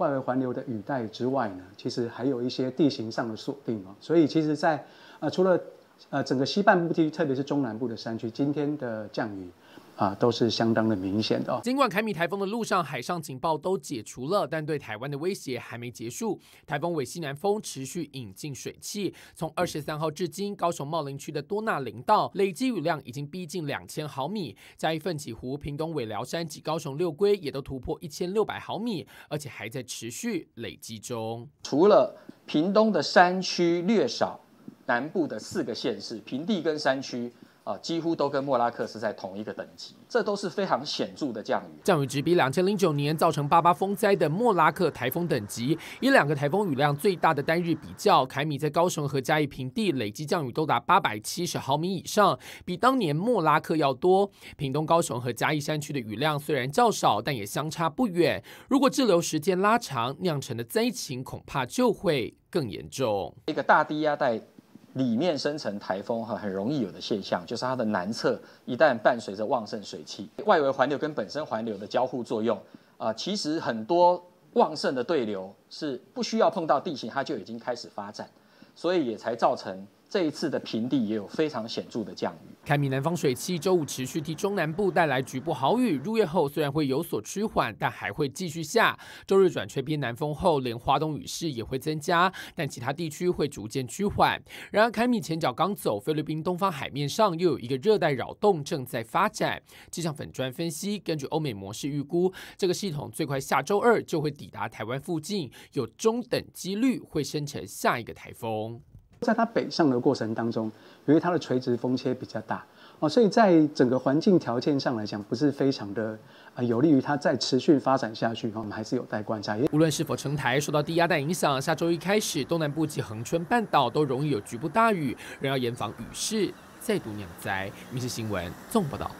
外围环流的雨带之外呢，其实还有一些地形上的锁定啊，所以其实，在啊除了。呃，整个西半部地区，特别是中南部的山区，今天的降雨啊，都是相当的明显的。尽管凯米台风的路上海上警报都解除了，但对台湾的威胁还没结束。台风尾西南风持续引进水汽，从二十三号至今，高雄茂林区的多纳林道累积雨量已经逼近两千毫米，一份起湖、屏东尾寮山及高雄六龟也都突破一千六百毫米，而且还在持续累积中。除了屏东的山区略少。南部的四个县市，平地跟山区啊，几乎都跟莫拉克是在同一个等级，这都是非常显著的降雨。降雨值比两千零九年造成八八风灾的莫拉克台风等级，以两个台风雨量最大的单日比较，凯米在高雄和嘉义平地累计降雨都达八百七十毫米以上，比当年莫拉克要多。屏东高雄和嘉义山区的雨量虽然较少，但也相差不远。如果滞留时间拉长，酿成的灾情恐怕就会更严重。一个大低压带。里面生成台风哈，很容易有的现象就是它的南侧一旦伴随着旺盛水汽，外围环流跟本身环流的交互作用，啊，其实很多旺盛的对流是不需要碰到地形，它就已经开始发展，所以也才造成。这一次的平地也有非常显著的降雨。凯米南方水汽周五持续替中南部带来局部豪雨，入夜后虽然会有所趋缓，但还会继续下。周日转吹偏南风后，连华东雨势也会增加，但其他地区会逐渐趋缓。然而，凯米前脚刚走，菲律宾东方海面上又有一个热带扰动正在发展。气象粉砖分析，根据欧美模式预估，这个系统最快下周二就会抵达台湾附近，有中等几率会生成下一个台风。在它北上的过程当中，由于它的垂直风切比较大哦，所以在整个环境条件上来讲，不是非常的啊有利于它再持续发展下去。我们还是有待观察。无论是否成台，受到低压带影响，下周一开始，东南部及恒春半岛都容易有局部大雨，仍要严防雨势再度酿灾。民事新闻，纵报道。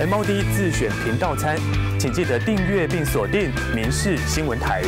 M O D 自选频道餐，请记得订阅并锁定民事新闻台。